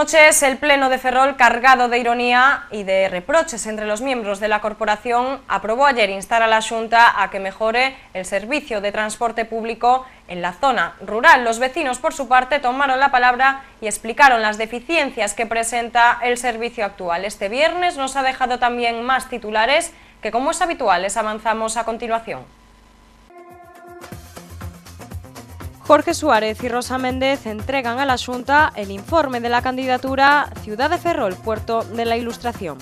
noches, el Pleno de Ferrol, cargado de ironía y de reproches entre los miembros de la corporación, aprobó ayer instar a la Junta a que mejore el servicio de transporte público en la zona rural. Los vecinos, por su parte, tomaron la palabra y explicaron las deficiencias que presenta el servicio actual. Este viernes nos ha dejado también más titulares que, como es habitual, les avanzamos a continuación. Jorge Suárez y Rosa Méndez entregan a la Junta el informe de la candidatura Ciudad de Ferrol, Puerto de la Ilustración.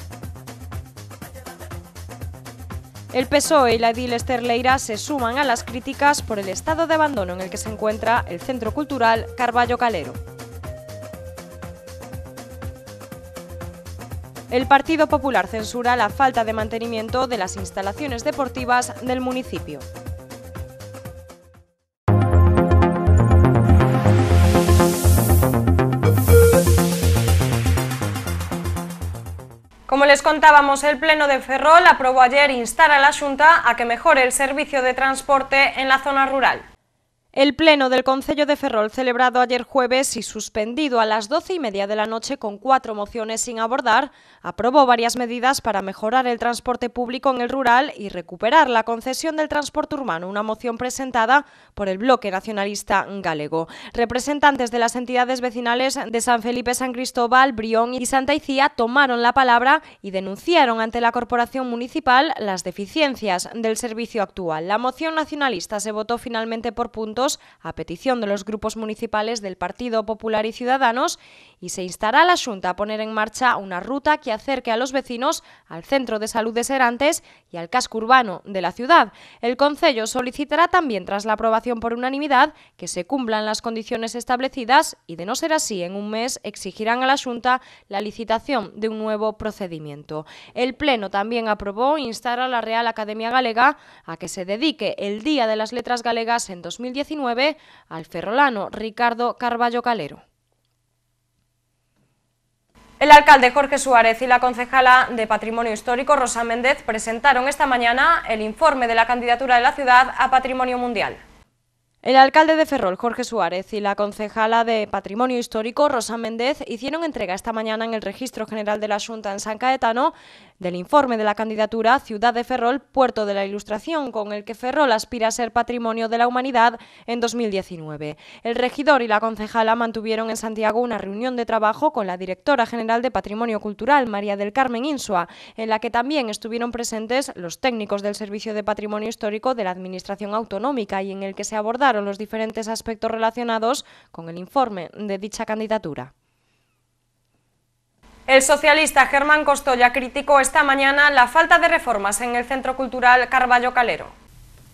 El PSOE y la edil Esterleira se suman a las críticas por el estado de abandono en el que se encuentra el Centro Cultural Carballo Calero. El Partido Popular censura la falta de mantenimiento de las instalaciones deportivas del municipio. contábamos, el Pleno de Ferrol aprobó ayer instar a la Junta a que mejore el servicio de transporte en la zona rural. El Pleno del Concello de Ferrol, celebrado ayer jueves y suspendido a las doce y media de la noche con cuatro mociones sin abordar, aprobó varias medidas para mejorar el transporte público en el rural y recuperar la concesión del transporte urbano, una moción presentada por el Bloque Nacionalista Galego. Representantes de las entidades vecinales de San Felipe, San Cristóbal, Brión y Santa Icía tomaron la palabra y denunciaron ante la Corporación Municipal las deficiencias del servicio actual. La moción nacionalista se votó finalmente por puntos a petición de los grupos municipales del Partido Popular y Ciudadanos y se instará a la Junta a poner en marcha una ruta que acerque a los vecinos al Centro de Salud de Serantes y al casco urbano de la ciudad. El Concello solicitará también, tras la aprobación por unanimidad, que se cumplan las condiciones establecidas y, de no ser así, en un mes exigirán a la Junta la licitación de un nuevo procedimiento. El Pleno también aprobó instar a la Real Academia Galega a que se dedique el Día de las Letras Galegas en 2019 al ferrolano Ricardo Carballo Calero. El alcalde Jorge Suárez y la concejala de Patrimonio Histórico, Rosa Méndez, presentaron esta mañana el informe de la candidatura de la ciudad a Patrimonio Mundial. El alcalde de Ferrol, Jorge Suárez, y la concejala de Patrimonio Histórico, Rosa Méndez, hicieron entrega esta mañana en el Registro General de la Junta en San Caetano del informe de la candidatura Ciudad de Ferrol, Puerto de la Ilustración, con el que Ferrol aspira a ser Patrimonio de la Humanidad en 2019. El regidor y la concejala mantuvieron en Santiago una reunión de trabajo con la directora general de Patrimonio Cultural, María del Carmen Insua, en la que también estuvieron presentes los técnicos del Servicio de Patrimonio Histórico de la Administración Autonómica y en el que se abordaron los diferentes aspectos relacionados con el informe de dicha candidatura. El socialista Germán Costoya criticó esta mañana la falta de reformas en el Centro Cultural Carballo Calero.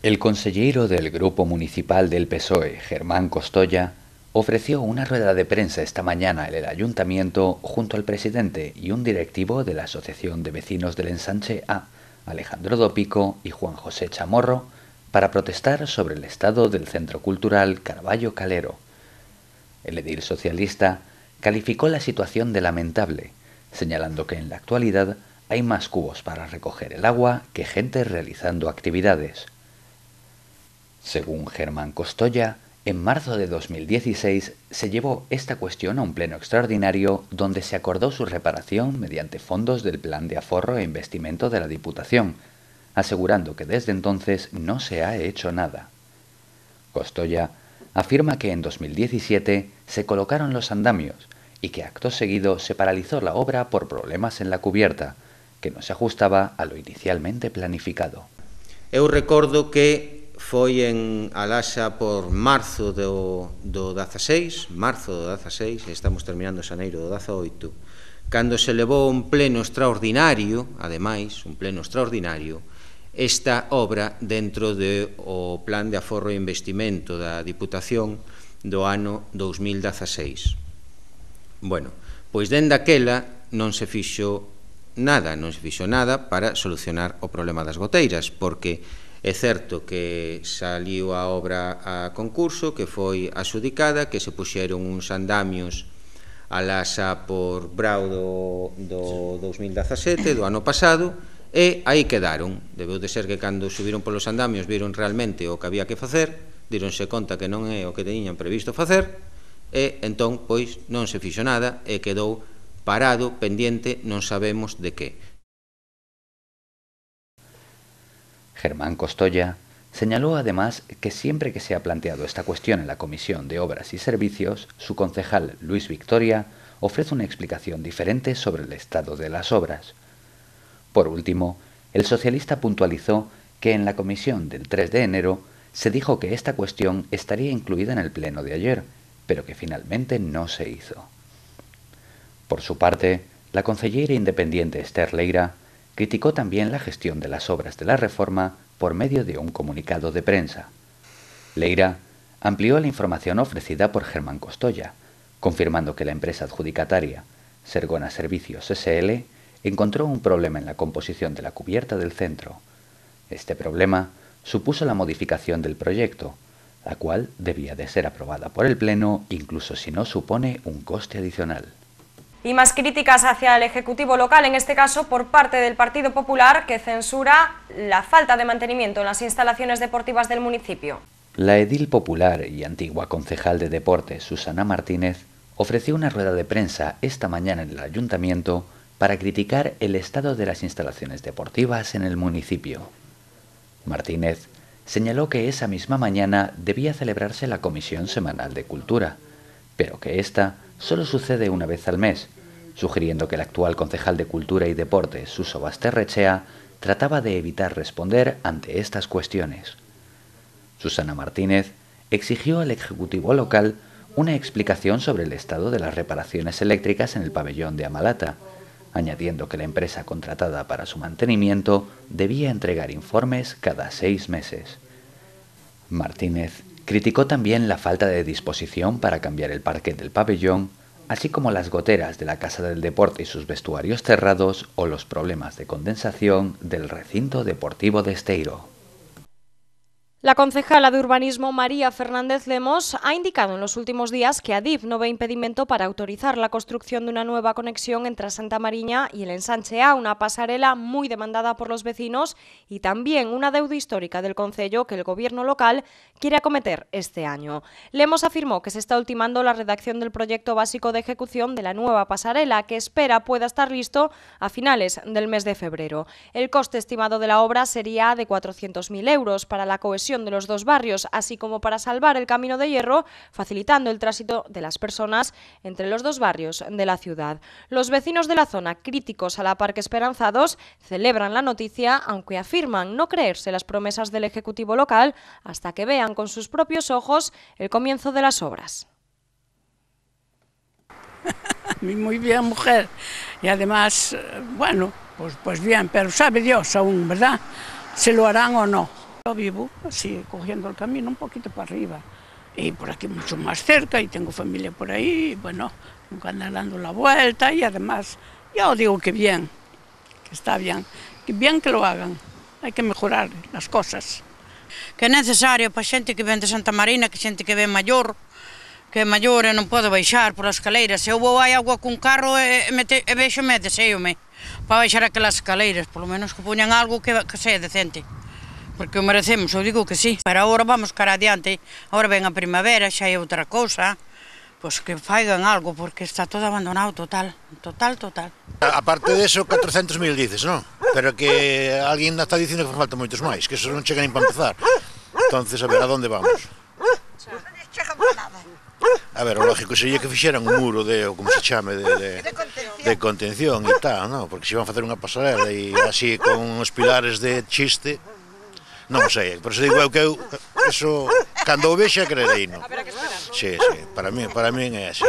El consejero del Grupo Municipal del PSOE, Germán Costoya, ofreció una rueda de prensa esta mañana en el ayuntamiento junto al presidente y un directivo de la Asociación de Vecinos del Ensanche A, Alejandro Dopico y Juan José Chamorro, para protestar sobre el estado del Centro Cultural Carballo Calero. El edil socialista calificó la situación de lamentable, señalando que en la actualidad hay más cubos para recoger el agua que gente realizando actividades. Según Germán Costoya, en marzo de 2016 se llevó esta cuestión a un pleno extraordinario donde se acordó su reparación mediante fondos del Plan de Aforro e Investimento de la Diputación, asegurando que desde entonces no se ha hecho nada. Costoya afirma que en 2017 se colocaron los andamios y que acto seguido se paralizó la obra por problemas en la cubierta, que no se ajustaba a lo inicialmente planificado. Eu recordo que foi en Alaxa por marzo do, do 16, marzo do 16, estamos terminando xaneiro do 18, cando se levou un pleno extraordinario, ademais, un pleno extraordinario, esta obra dentro do de o plan de aforro e investimento da Diputación do ano 2016. Bueno, pois dende aquela non se fixo nada, non se fixo nada para solucionar o problema das goteiras, porque é certo que saliu a obra a concurso, que foi adxudicada, que se puxeron uns andamios a lasa por Brau do, do 2017, do ano pasado, E aí quedaron. Debeu de ser que cando subiron polos andamios viron realmente o que había que facer, dironse conta que non é o que teñían previsto facer, e entón, pois, non se fixo nada e quedou parado, pendiente, non sabemos de que. Germán Costoya Señaló además que siempre que se ha planteado esta cuestión en la Comisión de Obras y Servicios, su concejal Luis Victoria ofrece una explicación diferente sobre el estado de las obras, Por último, el socialista puntualizó que en la comisión del 3 de enero se dijo que esta cuestión estaría incluida en el pleno de ayer, pero que finalmente no se hizo. Por su parte, la consellera independiente Esther Leira criticó también la gestión de las obras de la reforma por medio de un comunicado de prensa. Leira amplió la información ofrecida por Germán Costoya, confirmando que la empresa adjudicataria, Sergona Servicios SL, encontró un problema en la composición de la cubierta del centro. Este problema supuso la modificación del proyecto, la cual debía de ser aprobada por el Pleno incluso si no supone un coste adicional. Y más críticas hacia el Ejecutivo local, en este caso por parte del Partido Popular, que censura la falta de mantenimiento en las instalaciones deportivas del municipio. La edil popular y antigua concejal de deportes Susana Martínez ofreció una rueda de prensa esta mañana en el ayuntamiento para criticar el estado de las instalaciones deportivas en el municipio. Martínez señaló que esa misma mañana debía celebrarse la Comisión Semanal de Cultura, pero que ésta solo sucede una vez al mes, sugiriendo que el actual concejal de Cultura y Deportes... Suso Basterrechea, trataba de evitar responder ante estas cuestiones. Susana Martínez exigió al Ejecutivo local una explicación sobre el estado de las reparaciones eléctricas en el pabellón de Amalata, añadiendo que la empresa contratada para su mantenimiento debía entregar informes cada seis meses. Martínez criticó también la falta de disposición para cambiar el parque del pabellón, así como las goteras de la Casa del Deporte y sus vestuarios cerrados o los problemas de condensación del recinto deportivo de Esteiro. La concejala de Urbanismo María Fernández Lemos ha indicado en los últimos días que ADIF no ve impedimento para autorizar la construcción de una nueva conexión entre Santa Mariña y el ensanche A, una pasarela muy demandada por los vecinos y también una deuda histórica del concello que el gobierno local quiere acometer este año. Lemos afirmó que se está ultimando la redacción del proyecto básico de ejecución de la nueva pasarela que espera pueda estar listo a finales del mes de febrero. El coste estimado de la obra sería de 400.000 euros para la cohesión de los dos barrios, así como para salvar el camino de hierro, facilitando el tránsito de las personas entre los dos barrios de la ciudad. Los vecinos de la zona, críticos a la Parque Esperanzados celebran la noticia, aunque afirman no creerse las promesas del Ejecutivo local hasta que vean con sus propios ojos el comienzo de las obras. Muy bien, mujer. Y además, eh, bueno, pues, pues bien, pero sabe Dios aún, ¿verdad? Se lo harán o no. Yo vivo así, cogiendo el camino un poquito para arriba. Y por aquí mucho más cerca, y tengo familia por ahí, y bueno, nunca andan dando la vuelta, y además, ya os digo que bien, que está bien, que bien que lo hagan, hay que mejorar las cosas. Que é necesario para xente que viene de Santa Marina, que xente que ve maior, que es maior e non pode baixar por las Se eu vou hai agua con carro e, me deseo e vexo me deseiome para baixar aquelas escaleiras, lo menos que poñan algo que, que sea decente porque o merecemos, eu digo que sí. Pero agora vamos cara adiante, agora ven a primavera, xa é outra cousa, pois que faigan algo, porque está todo abandonado total, total, total. parte de eso, 400.000 dices, non? Pero que alguén está dicindo que falta moitos máis, que eso non chega nin para empezar. Entonces, a ver, a onde vamos? A ver, o lógico sería que fixeran un muro de, como se chame, de, de, de contención e tal, non? Porque se iban facer unha pasarela e así con os pilares de chiste, Non sei, pero se digo eu que eu eso cando o vexe crerei, non. Sí, sí, para min, para min é así.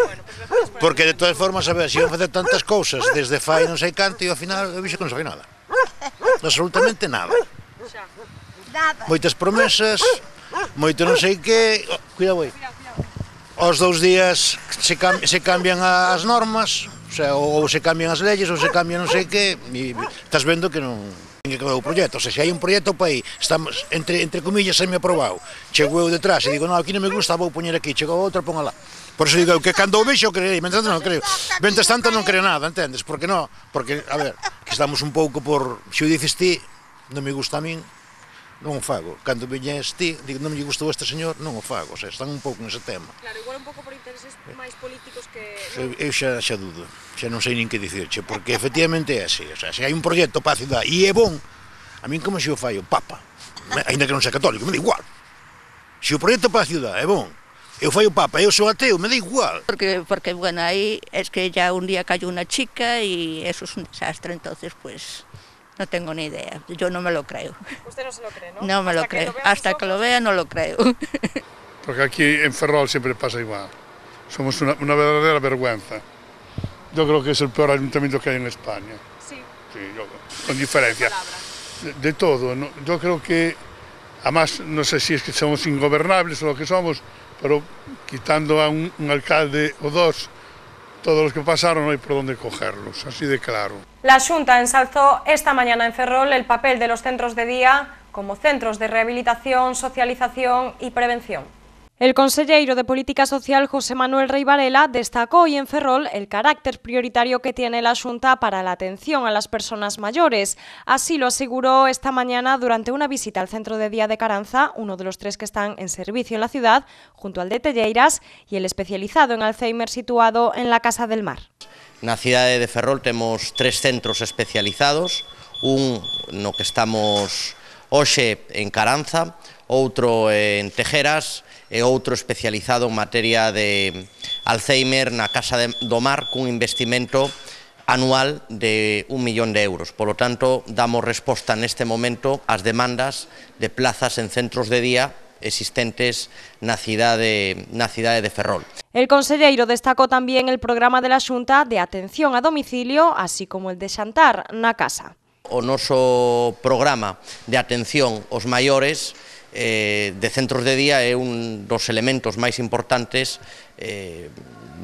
Porque de todas formas, a ver, se iban facer tantas cousas desde fai non sei canto e ao final eu vexe que non sei nada. Absolutamente nada. Moitas promesas, moito non sei que, oh, cuidado aí. Os dous días se, cam se cambian as normas, o sea, ou se cambian as leyes, ou se cambian non sei que, e estás vendo que non tiña que ver o proxecto, se, hai un proxecto para aí, estamos, entre, entre comillas, semi-aprobado, chegou eu detrás e digo, non, aquí non me gusta, vou poñer aquí, chegou outra, ponga lá." Por eso digo, que cando o vexo creerei, mentre tanto non creo. Mentre tanto non creo nada, entendes? Porque non, porque, a ver, que estamos un pouco por, se o dices ti, non me gusta a min, non o fago. Cando viñes ti, digo, non lle gustou este señor, non o fago. O sea, están un pouco nese tema. Claro, igual un pouco por intereses máis políticos que... Eu, eu xa, xa dudo, xa non sei nin que dicirche, porque efectivamente é así. O sea, se hai un proxecto para a cidade e é bon, a min como se o fai o Papa, ainda que non sea católico, me da igual. Se o proxecto para a cidade é bon, Eu fai o Papa, eu sou ateo, me da igual. Porque, porque bueno, aí es que ya un día cayó una chica y eso es un desastre, entonces pues... No tengo ni idea, yo no me lo creo. Usted no se lo cree, ¿no? No me lo creo. Hasta que lo vea no lo creo. Porque aquí en Ferrol siempre pasa igual. Somos una, verdadera vergüenza. Yo creo que es el peor ayuntamiento que hay en España. Sí. sí yo, con diferencia. De, de todo. Yo creo que, además, no sé si es que somos ingobernables o lo que somos, pero quitando a un alcalde o dos, todos los que pasaron hay por dónde cogerlos, así de claro. La Junta ensalzó esta mañana en Ferrol el papel de los centros de día como centros de rehabilitación, socialización y prevención. El consejero de Política Social José Manuel Rey Varela hoy en Ferrol el carácter prioritario que tiene la Junta para la atención a las personas mayores. Así lo aseguró esta mañana durante una visita al Centro de Día de Caranza, uno de los tres que están en servicio en la ciudad, junto al de Telleiras y el especializado en Alzheimer situado en la Casa del Mar. En la ciudad de Ferrol tenemos tres centros especializados, uno que estamos hoy en Caranza, otro eh, en Tejeras, e outro especializado en materia de Alzheimer na Casa de, do Mar cun investimento anual de un millón de euros. Por lo tanto, damos resposta neste momento ás demandas de plazas en centros de día existentes na cidade, na cidade de Ferrol. El conselleiro destacou tamén el programa de la Xunta de atención a domicilio, así como el de xantar na casa. O noso programa de atención aos maiores eh, de centros de día é un dos elementos máis importantes eh,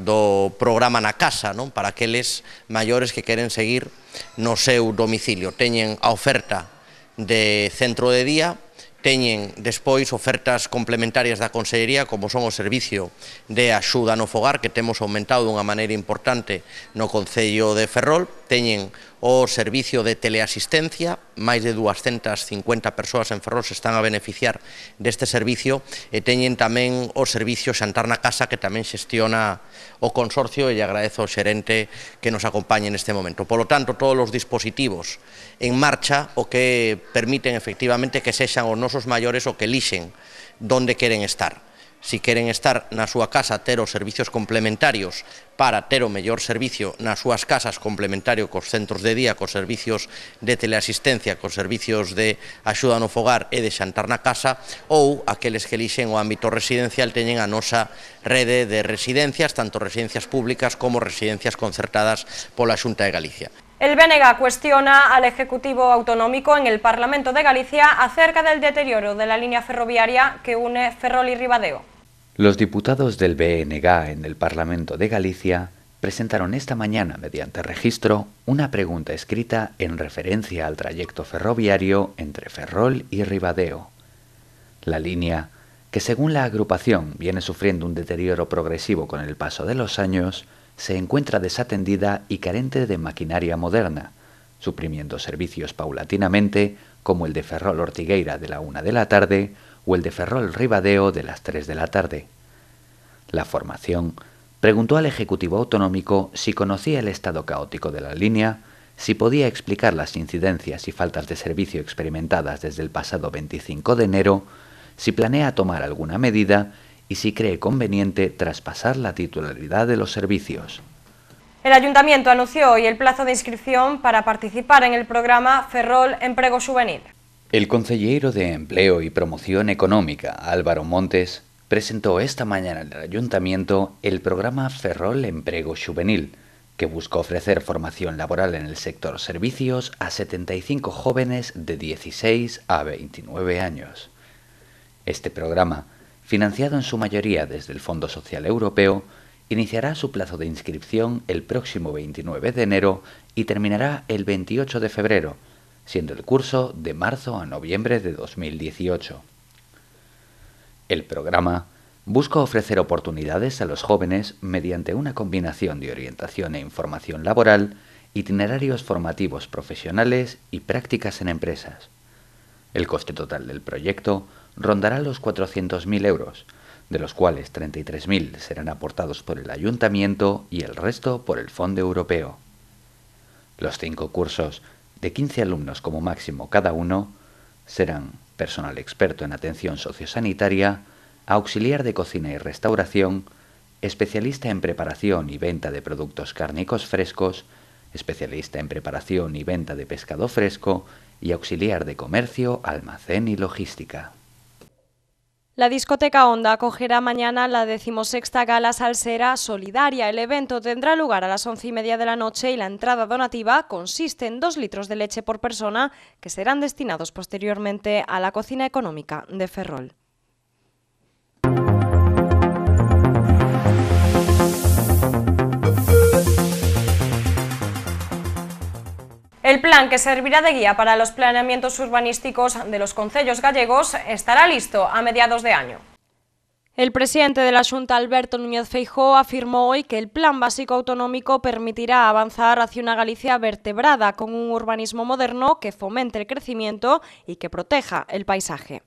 do programa na casa, non? para aqueles maiores que queren seguir no seu domicilio. Teñen a oferta de centro de día, teñen despois ofertas complementarias da Consellería como son o servicio de axuda no fogar que temos aumentado dunha maneira importante no Concello de Ferrol teñen o servicio de teleasistencia, máis de 250 persoas en Ferrol se están a beneficiar deste servicio, e teñen tamén o servicio Xantar na Casa, que tamén xestiona o consorcio, e lle agradezo ao xerente que nos acompañe neste momento. Por lo tanto, todos os dispositivos en marcha, o que permiten efectivamente que sexan os nosos maiores o que elixen donde queren estar si queren estar na súa casa ter os servicios complementarios para ter o mellor servicio nas súas casas complementario cos centros de día, cos servicios de teleasistencia, cos servicios de axuda no fogar e de xantar na casa, ou aqueles que elixen o ámbito residencial teñen a nosa rede de residencias, tanto residencias públicas como residencias concertadas pola Xunta de Galicia. El BNG cuestiona al Ejecutivo Autonómico en el Parlamento de Galicia acerca del deterioro de la línea ferroviaria que une Ferrol y Ribadeo. Los diputados del BNG en el Parlamento de Galicia presentaron esta mañana mediante registro una pregunta escrita en referencia al trayecto ferroviario entre Ferrol y Ribadeo. La línea, que según la agrupación viene sufriendo un deterioro progresivo con el paso de los años, se encuentra desatendida y carente de maquinaria moderna, suprimiendo servicios paulatinamente como el de Ferrol Ortigueira de la una de la tarde o el de Ferrol Ribadeo de las 3 de la tarde. La formación preguntó al Ejecutivo Autonómico si conocía el estado caótico de la línea, si podía explicar las incidencias y faltas de servicio experimentadas desde el pasado 25 de enero, si planea tomar alguna medida y si cree conveniente traspasar la titularidad de los servicios. El Ayuntamiento anunció hoy el plazo de inscripción para participar en el programa Ferrol Emprego Juvenil. El consejero de Empleo y Promoción Económica, Álvaro Montes, presentó esta mañana en el ayuntamiento el programa Ferrol Emprego Juvenil, que busca ofrecer formación laboral en el sector servicios a 75 jóvenes de 16 a 29 años. Este programa, financiado en su mayoría desde el Fondo Social Europeo, iniciará su plazo de inscripción el próximo 29 de enero y terminará el 28 de febrero, siendo el curso de marzo a noviembre de 2018. El programa busca ofrecer oportunidades a los jóvenes mediante una combinación de orientación e información laboral, itinerarios formativos profesionales y prácticas en empresas. El coste total del proyecto rondará los 400.000 euros, de los cuales 33.000 serán aportados por el ayuntamiento y el resto por el Fondo Europeo. Los cinco cursos de 15 alumnos como máximo cada uno, serán personal experto en atención sociosanitaria, auxiliar de cocina y restauración, especialista en preparación y venta de productos cárnicos frescos, especialista en preparación y venta de pescado fresco y auxiliar de comercio, almacén y logística. La discoteca Onda acogerá mañana la decimosexta gala salsera solidaria. El evento tendrá lugar a las once y media de la noche y la entrada donativa consiste en dos litros de leche por persona que serán destinados posteriormente a la cocina económica de Ferrol. El plan que servirá de guía para los planeamientos urbanísticos de los concellos gallegos estará listo a mediados de año. El presidente de la Junta, Alberto Núñez Feijó, afirmó hoy que el Plan Básico Autonómico permitirá avanzar hacia una Galicia vertebrada con un urbanismo moderno que fomente el crecimiento y que proteja el paisaje.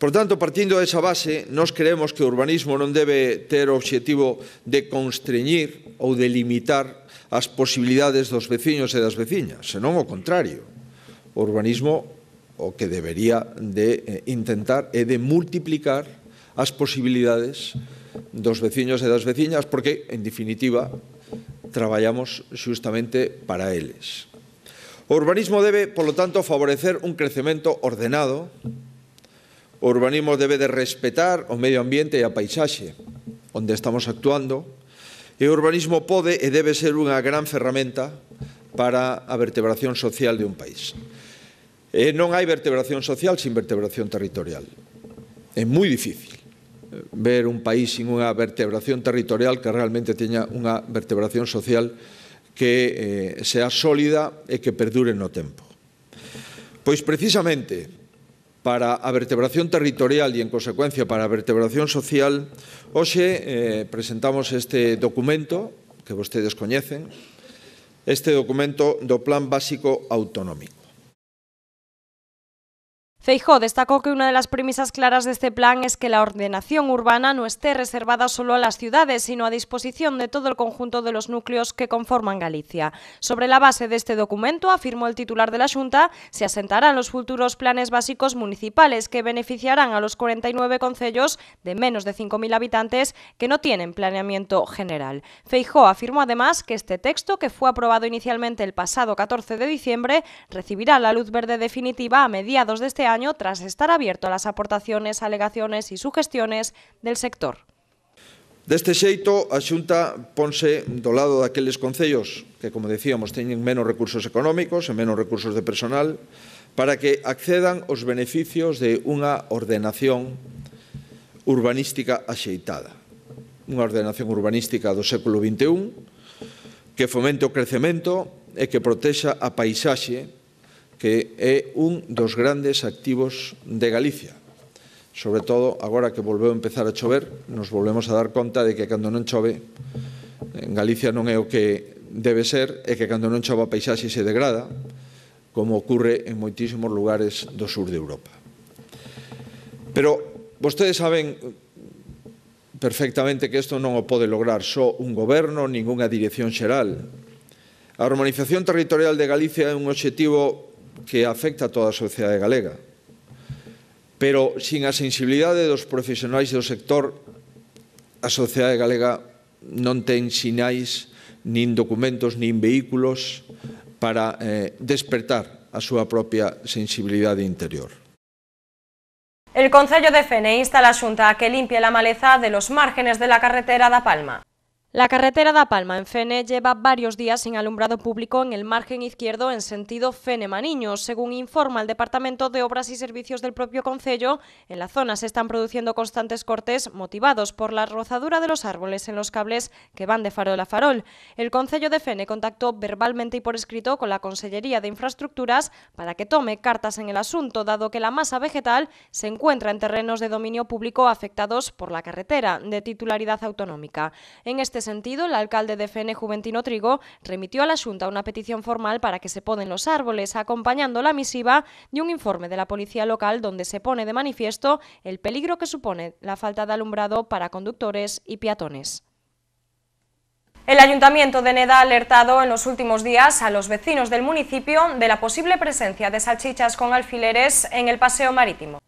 Por tanto, partiendo de esa base, nos creemos que el urbanismo no debe tener objetivo de constreñir o de limitar as posibilidades dos veciños e das veciñas, senón o contrario. O urbanismo o que debería de eh, intentar é de multiplicar as posibilidades dos veciños e das veciñas porque, en definitiva, traballamos xustamente para eles. O urbanismo debe, polo tanto, favorecer un crecemento ordenado. O urbanismo debe de respetar o medio ambiente e a paisaxe onde estamos actuando E o urbanismo pode e debe ser unha gran ferramenta para a vertebración social de un país. E non hai vertebración social sin vertebración territorial. É moi difícil ver un país sin unha vertebración territorial que realmente teña unha vertebración social que eh, sea sólida e que perdure no tempo. Pois precisamente para a vertebración territorial e, en consecuencia, para a vertebración social, hoxe eh, presentamos este documento que vostedes coñecen, este documento do Plan Básico Autonómico. Feijó destacó que una de las premisas claras de este plan es que la ordenación urbana no esté reservada solo a las ciudades, sino a disposición de todo el conjunto de los núcleos que conforman Galicia. Sobre la base de este documento, afirmó el titular de la Junta, se asentarán los futuros planes básicos municipales que beneficiarán a los 49 concellos de menos de 5.000 habitantes que no tienen planeamiento general. Feijó afirmó además que este texto, que fue aprobado inicialmente el pasado 14 de diciembre, recibirá la luz verde definitiva a mediados de este año año tras estar abierto a las aportaciones, alegaciones e sugestiones del sector. Deste xeito, a Xunta ponse do lado daqueles concellos que, como decíamos, teñen menos recursos económicos e menos recursos de personal para que accedan os beneficios de unha ordenación urbanística axeitada. Unha ordenación urbanística do século XXI que fomente o crecemento e que protexa a paisaxe que é un dos grandes activos de Galicia. Sobre todo, agora que volveu a empezar a chover, nos volvemos a dar conta de que cando non chove, en Galicia non é o que debe ser, e que cando non chove a paisaxe se degrada, como ocurre en moitísimos lugares do sur de Europa. Pero vostedes saben perfectamente que isto non o pode lograr só un goberno, ninguna dirección xeral. A harmonización territorial de Galicia é un obxectivo que afecta a toda a sociedade galega. Pero sin a sensibilidade dos profesionais do sector, a sociedade galega non ten sinais, nin documentos, nin vehículos para eh, despertar a súa propia sensibilidade interior. El Concello de Fene insta a la Xunta a que limpie la maleza de los márgenes de la carretera da Palma. La carretera da Palma en Fene lleva varios días sin alumbrado público en el margen izquierdo en sentido Fene-Maniño. Según informa el Departamento de Obras y Servicios del propio Concello, en la zona se están produciendo constantes cortes motivados por la rozadura de los árboles en los cables que van de farol a farol. El Concello de Fene contactó verbalmente y por escrito con la Consellería de Infraestructuras para que tome cartas en el asunto, dado que la masa vegetal se encuentra en terrenos de dominio público afectados por la carretera de titularidad autonómica. En este sentido, el alcalde de FN Juventino Trigo remitió a la Junta una petición formal para que se poden los árboles, acompañando la misiva de un informe de la policía local donde se pone de manifiesto el peligro que supone la falta de alumbrado para conductores y peatones. El Ayuntamiento de Neda ha alertado en los últimos días a los vecinos del municipio de la posible presencia de salchichas con alfileres en el paseo marítimo.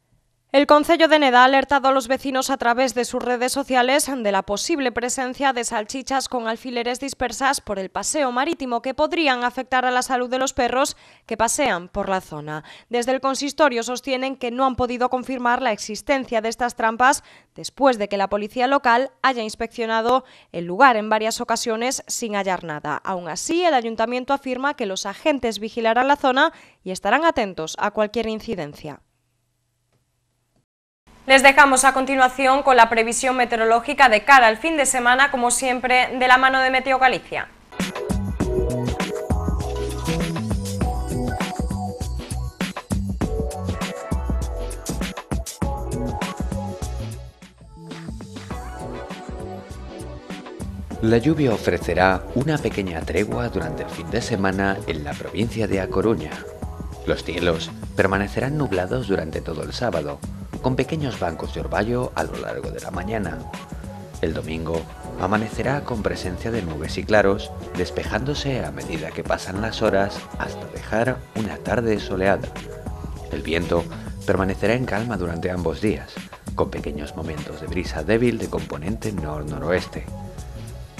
El Concello de Neda ha alertado a los vecinos a través de sus redes sociales de la posible presencia de salchichas con alfileres dispersas por el paseo marítimo que podrían afectar a la salud de los perros que pasean por la zona. Desde el consistorio sostienen que no han podido confirmar la existencia de estas trampas después de que la policía local haya inspeccionado el lugar en varias ocasiones sin hallar nada. Aún así, el ayuntamiento afirma que los agentes vigilarán la zona y estarán atentos a cualquier incidencia. Les dejamos a continuación con la previsión meteorológica de cara al fin de semana, como siempre, de la mano de Meteo Galicia. La lluvia ofrecerá una pequeña tregua durante el fin de semana en la provincia de A Coruña. Los cielos permanecerán nublados durante todo el sábado, con pequeños bancos de orvallo a lo largo de la mañana. El domingo amanecerá con presencia de nubes y claros, despejándose a medida que pasan las horas hasta dejar una tarde soleada. El viento permanecerá en calma durante ambos días, con pequeños momentos de brisa débil de componente nor-noroeste.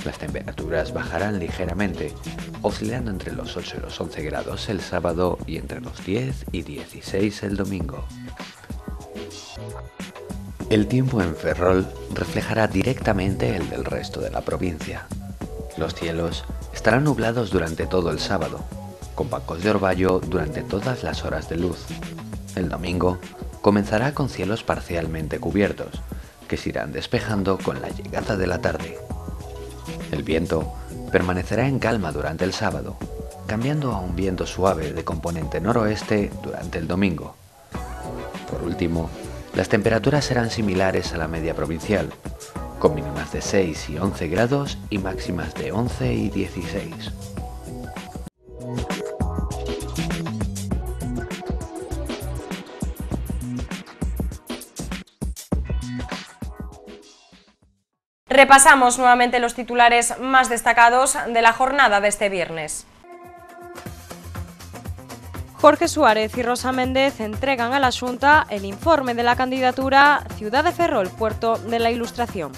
Las temperaturas bajarán ligeramente, oscilando entre los 8 y los 11 grados el sábado y entre los 10 y 16 el domingo. El tiempo en Ferrol reflejará directamente el del resto de la provincia. Los cielos estarán nublados durante todo el sábado, con bancos de orvallo durante todas las horas de luz. El domingo comenzará con cielos parcialmente cubiertos, que se irán despejando con la llegada de la tarde. El viento permanecerá en calma durante el sábado, cambiando a un viento suave de componente noroeste durante el domingo. Por último, las temperaturas serán similares a la media provincial, con mínimas de 6 y 11 grados y máximas de 11 y 16. Repasamos nuevamente los titulares más destacados de la jornada de este viernes. Jorge Suárez y Rosa Méndez entregan a la Junta el informe de la candidatura Ciudad de Ferrol, Puerto de la Ilustración.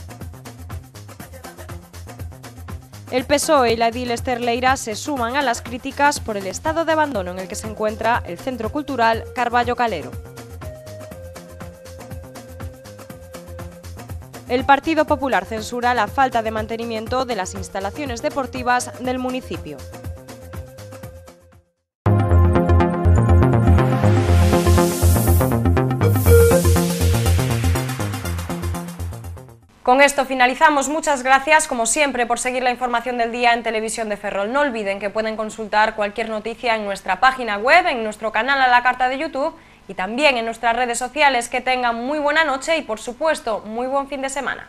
El PSOE y la edil Leira se suman a las críticas por el estado de abandono en el que se encuentra el Centro Cultural Carballo Calero. El Partido Popular censura la falta de mantenimiento de las instalaciones deportivas del municipio. Con esto finalizamos. Muchas gracias, como siempre, por seguir la información del día en Televisión de Ferrol. No olviden que pueden consultar cualquier noticia en nuestra página web, en nuestro canal a la carta de YouTube y también en nuestras redes sociales. Que tengan muy buena noche y, por supuesto, muy buen fin de semana.